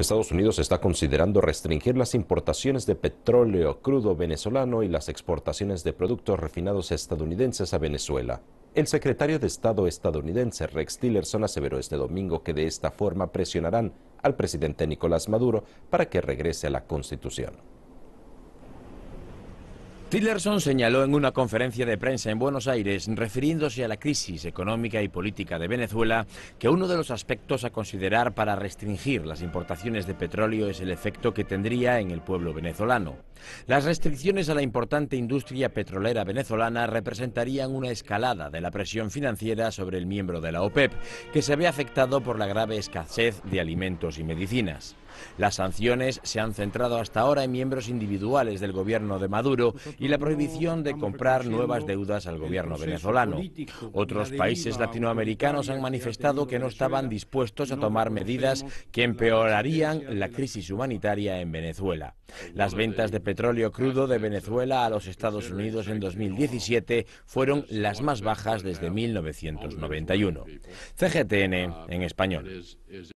Estados Unidos está considerando restringir las importaciones de petróleo crudo venezolano y las exportaciones de productos refinados estadounidenses a Venezuela. El secretario de Estado estadounidense Rex Tillerson aseveró este domingo que de esta forma presionarán al presidente Nicolás Maduro para que regrese a la Constitución. Tillerson señaló en una conferencia de prensa en Buenos Aires, refiriéndose a la crisis económica y política de Venezuela, que uno de los aspectos a considerar para restringir las importaciones de petróleo es el efecto que tendría en el pueblo venezolano. Las restricciones a la importante industria petrolera venezolana representarían una escalada de la presión financiera sobre el miembro de la OPEP, e que se ve afectado por la grave escasez de alimentos y medicinas. Las sanciones se han centrado hasta ahora en miembros individuales del gobierno de Maduro y la prohibición de comprar nuevas deudas al gobierno venezolano. Otros países latinoamericanos han manifestado que no estaban dispuestos a tomar medidas que empeorarían la crisis humanitaria en Venezuela. Las ventas de petróleo crudo de Venezuela a los Estados Unidos en 2017 fueron las más bajas desde 1991. CGTN en español.